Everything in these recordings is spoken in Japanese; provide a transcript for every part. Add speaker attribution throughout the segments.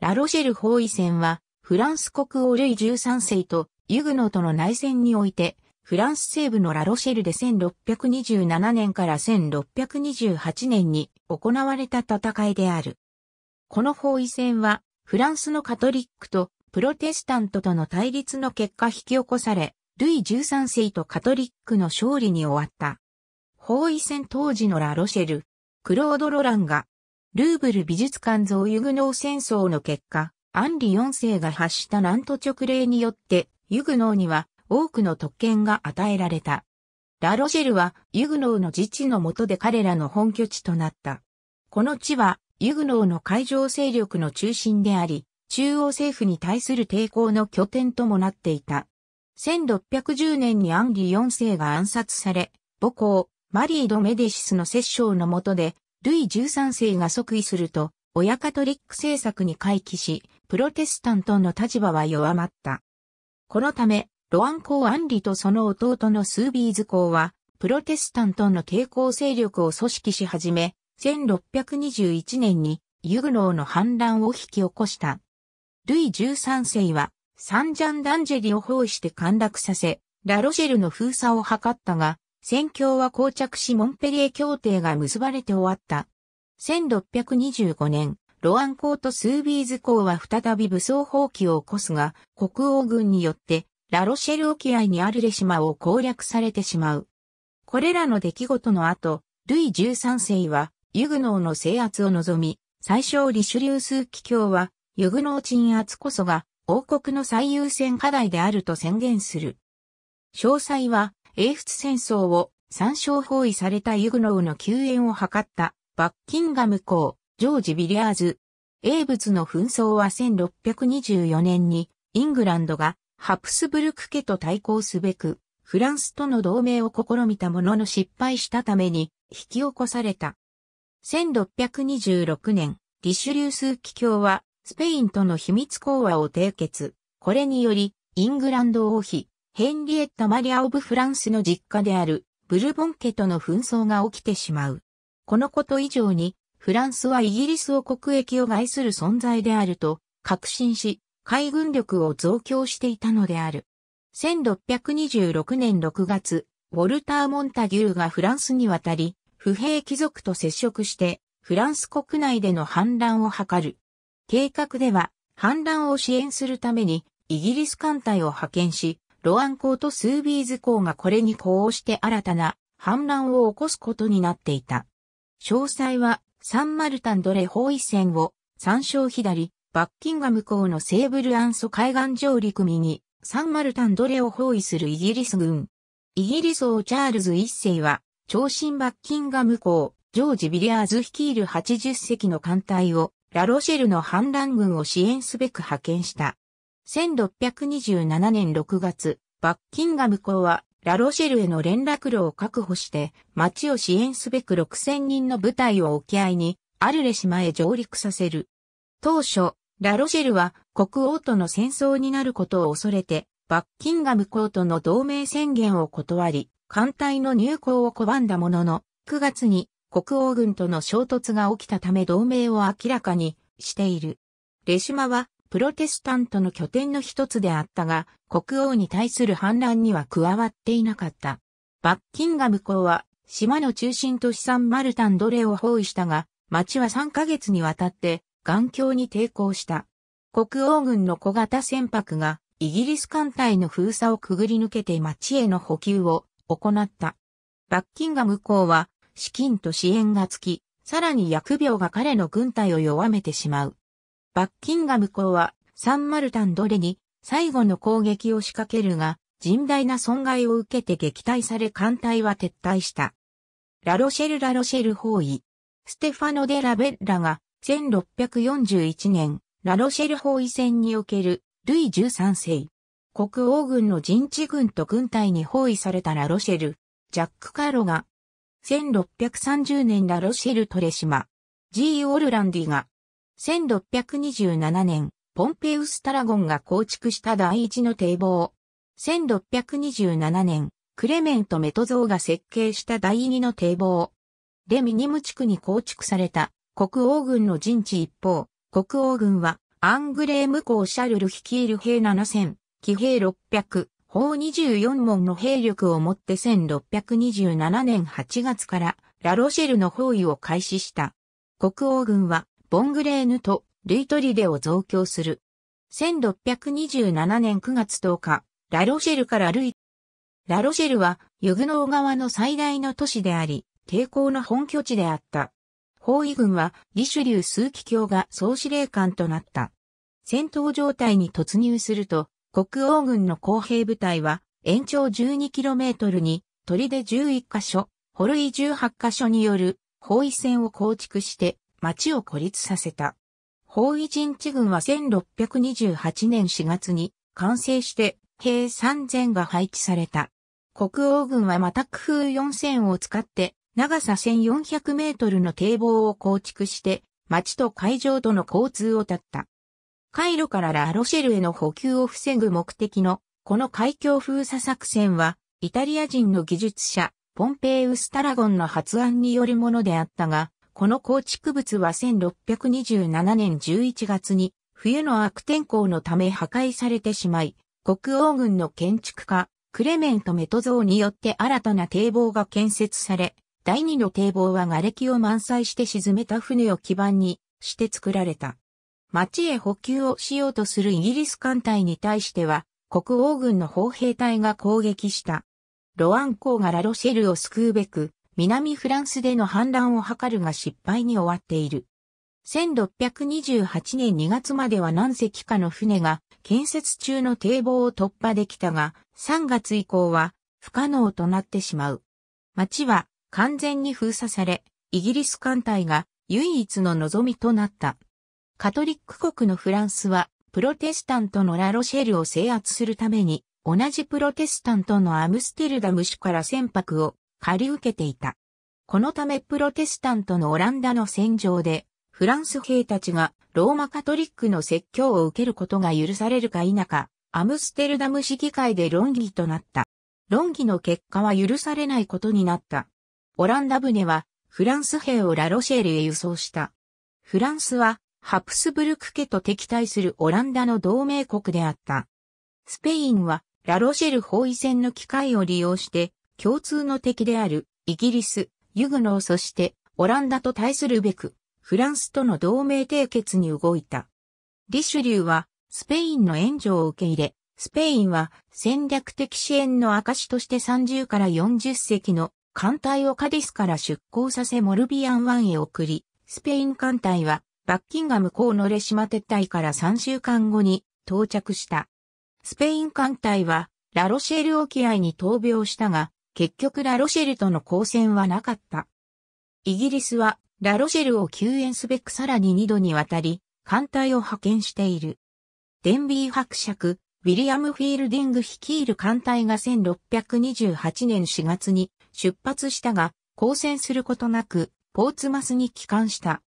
Speaker 1: ラロシェル包囲戦は、フランス国王ルイ13世とユグノとの内戦において、フランス西部のラロシェルで1627年から1628年に行われた戦いである。この包囲戦は、フランスのカトリックとプロテスタントとの対立の結果引き起こされ、ルイ13世とカトリックの勝利に終わった。包囲戦当時のラロシェル、クロード・ロランがルーブル美術館像ユグノー戦争の結果、アンリ4世が発した南都直令によって、ユグノーには多くの特権が与えられた。ラロシェルはユグノーの自治の下で彼らの本拠地となった。この地はユグノーの海上勢力の中心であり、中央政府に対する抵抗の拠点ともなっていた。1610年にアンリ4世が暗殺され、母校、マリー・ド・メディシスの摂政の下で、ルイ13世が即位すると、親カトリック政策に回帰し、プロテスタントの立場は弱まった。このため、ロアン公アンリとその弟のスービーズ公は、プロテスタントの傾向勢力を組織し始め、1621年にユグノーの反乱を引き起こした。ルイ13世は、サンジャンダンジェリを包囲して陥落させ、ラロシェルの封鎖を図ったが、戦況は膠着しモンペリエ協定が結ばれて終わった。1625年、ロアン港とスービーズ港は再び武装放棄を起こすが、国王軍によってラロシェル沖合にあるレシマを攻略されてしまう。これらの出来事の後、ルイ13世はユグノーの制圧を望み、最小リシュリュー枢機卿はユグノー鎮圧こそが王国の最優先課題であると宣言する。詳細は英仏戦争を参照包囲されたユグノウの救援を図ったバッキンガム公、ジョージ・ビリアーズ。英仏の紛争は1624年にイングランドがハプスブルク家と対抗すべくフランスとの同盟を試みたものの失敗したために引き起こされた。1626年、リシュリュース機教はスペインとの秘密講和を締結。これによりイングランド王妃ヘンリエッタ・マリア・オブ・フランスの実家であるブルボン家との紛争が起きてしまう。このこと以上に、フランスはイギリスを国益を害する存在であると確信し、海軍力を増強していたのである。1626年6月、ウォルター・モンタギューがフランスに渡り、不平貴族と接触して、フランス国内での反乱を図る。計画では、反乱を支援するために、イギリス艦隊を派遣し、ロアン港とスービーズ港がこれに呼応して新たな反乱を起こすことになっていた。詳細はサンマルタンドレ包囲戦を参照左、バッキンガム港のセーブルアンソ海岸上陸右、サンマルタンドレを包囲するイギリス軍。イギリス王チャールズ一世は、長身バッキンガム港、ジョージ・ビリアーズ率いる80隻の艦隊を、ラロシェルの反乱軍を支援すべく派遣した。1627年6月、バッキンガム公はラロシェルへの連絡路を確保して町を支援すべく6000人の部隊を沖合にアルレ島へ上陸させる。当初、ラロシェルは国王との戦争になることを恐れてバッキンガム公との同盟宣言を断り、艦隊の入港を拒んだものの、9月に国王軍との衝突が起きたため同盟を明らかにしている。レシマはプロテスタントの拠点の一つであったが、国王に対する反乱には加わっていなかった。バッキンガム公は、島の中心都市サンマルタンドレを包囲したが、町は3ヶ月にわたって、眼鏡に抵抗した。国王軍の小型船舶が、イギリス艦隊の封鎖をくぐり抜けて町への補給を行った。バッキンガム公は、資金と支援がつき、さらに疫病が彼の軍隊を弱めてしまう。バッキンガム公はサンマルタンドレに最後の攻撃を仕掛けるが、甚大な損害を受けて撃退され艦隊は撤退した。ラロシェル・ラロシェル包囲。ステファノ・デ・ラベッラが1641年、ラロシェル包囲戦におけるルイ13世。国王軍の陣地軍と軍隊に包囲されたラロシェル、ジャック・カロが、1630年ラロシェル・トレシマ、G・ オルランディが、1627年、ポンペウス・タラゴンが構築した第一の堤防。1627年、クレメント・メトゾーが設計した第二の堤防。レミニム地区に構築された国王軍の陣地一方、国王軍はアングレーム公シャルル率いる兵7000、騎兵600、砲24門の兵力をもって1627年8月からラロシェルの包囲を開始した。国王軍はボングレーヌとルイトリデを増強する。1627年9月10日、ラロシェルからルイ。ラロシェルは、ユグノー川の最大の都市であり、抵抗の本拠地であった。包囲軍は、リシュリュー枢機卿が総司令官となった。戦闘状態に突入すると、国王軍の公平部隊は、延長 12km に、砦11カ所、ホルイ18カ所による包囲戦を構築して、町を孤立させた。法維陣地軍は1628年4月に完成して兵3000が配置された。国王軍はまた工夫4000を使って長さ1400メートルの堤防を構築して町と海上との交通を断った。回路からラロシェルへの補給を防ぐ目的のこの海峡封鎖作戦はイタリア人の技術者ポンペイウス・タラゴンの発案によるものであったが、この構築物は1627年11月に冬の悪天候のため破壊されてしまい、国王軍の建築家、クレメント・メトゾーによって新たな堤防が建設され、第二の堤防は瓦礫を満載して沈めた船を基盤にして作られた。町へ補給をしようとするイギリス艦隊に対しては、国王軍の砲兵隊が攻撃した。ロアン港がラロシェルを救うべく、南フランスでの反乱を図るが失敗に終わっている。1628年2月までは何隻かの船が建設中の堤防を突破できたが、3月以降は不可能となってしまう。町は完全に封鎖され、イギリス艦隊が唯一の望みとなった。カトリック国のフランスは、プロテスタントのラロシェルを制圧するために、同じプロテスタントのアムステルダム市から船舶を借り受けていた。このためプロテスタントのオランダの戦場で、フランス兵たちがローマカトリックの説教を受けることが許されるか否か、アムステルダム市議会で論議となった。論議の結果は許されないことになった。オランダ船はフランス兵をラロシェルへ輸送した。フランスはハプスブルク家と敵対するオランダの同盟国であった。スペインはラロシェル包囲戦の機会を利用して共通の敵であるイギリス、ユグノーそしてオランダと対するべく、フランスとの同盟締結に動いた。リシュリューはスペインの援助を受け入れ、スペインは戦略的支援の証として30から40隻の艦隊をカディスから出港させモルビアン湾へ送り、スペイン艦隊はバッキンガム港のレシマ撤退から3週間後に到着した。スペイン艦隊はラロシェル沖合に闘病したが、結局ラロシェルとの交戦はなかった。イギリスはラロシェルを救援すべくさらに2度にわたり艦隊を派遣している。デンビー伯爵、ウィリアム・フィールディング率いる艦隊が1628年4月に出発したが、交戦することなく、ポーツマスに帰還した。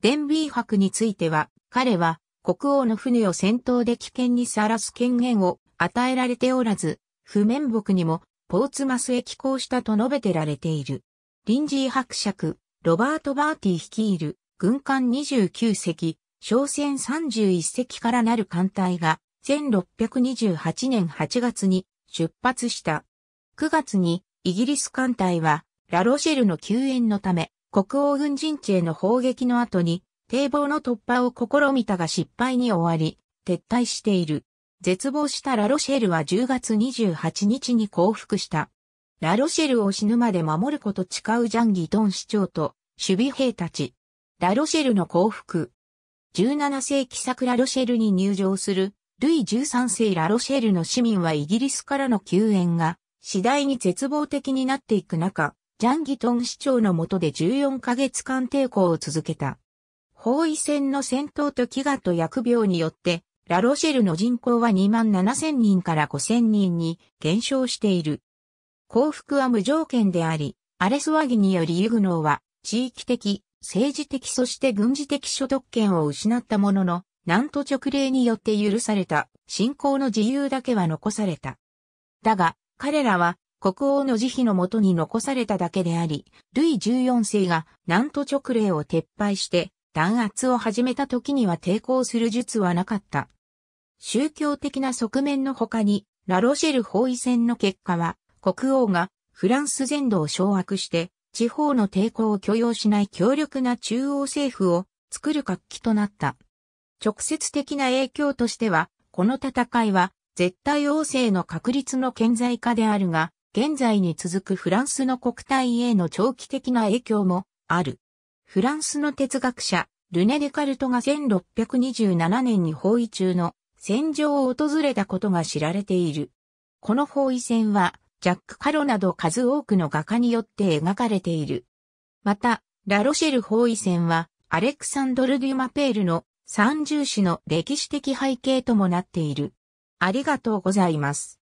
Speaker 1: デンビー伯については、彼は国王の船を戦闘で危険にさらす権限を与えられておらず、不面目にもポーツマスへ寄港したと述べてられている。リンジー伯爵、ロバート・バーティ率いる軍艦29隻、商船31隻からなる艦隊が1628年8月に出発した。9月にイギリス艦隊はラロシェルの救援のため国王軍陣地への砲撃の後に堤防の突破を試みたが失敗に終わり撤退している。絶望したラロシェルは10月28日に降伏した。ラロシェルを死ぬまで守ること誓うジャンギトン市長と守備兵たち。ラロシェルの降伏。17世紀作ラロシェルに入場する、ルイ13世ラロシェルの市民はイギリスからの救援が、次第に絶望的になっていく中、ジャンギトン市長の下で14ヶ月間抵抗を続けた。包囲戦の戦闘と飢餓と薬病によって、ラロシェルの人口は2万7000人から5000人に減少している。幸福は無条件であり、アレスワギによりユグノーは地域的、政治的そして軍事的所得権を失ったものの、なんと直令によって許された信仰の自由だけは残された。だが、彼らは国王の慈悲のもとに残されただけであり、ルイ14世がなんと直令を撤廃して弾圧を始めた時には抵抗する術はなかった。宗教的な側面の他に、ラロシェル包囲戦の結果は、国王がフランス全土を掌握して、地方の抵抗を許容しない強力な中央政府を作る活気となった。直接的な影響としては、この戦いは絶対王政の確立の顕在化であるが、現在に続くフランスの国体への長期的な影響もある。フランスの哲学者、ルネ・デカルトが1627年に包囲中の戦場を訪れたことが知られている。この包囲戦は、ジャック・カロなど数多くの画家によって描かれている。また、ラロシェル包囲戦は、アレクサンドル・デュマペールの三重視の歴史的背景ともなっている。ありがとうございます。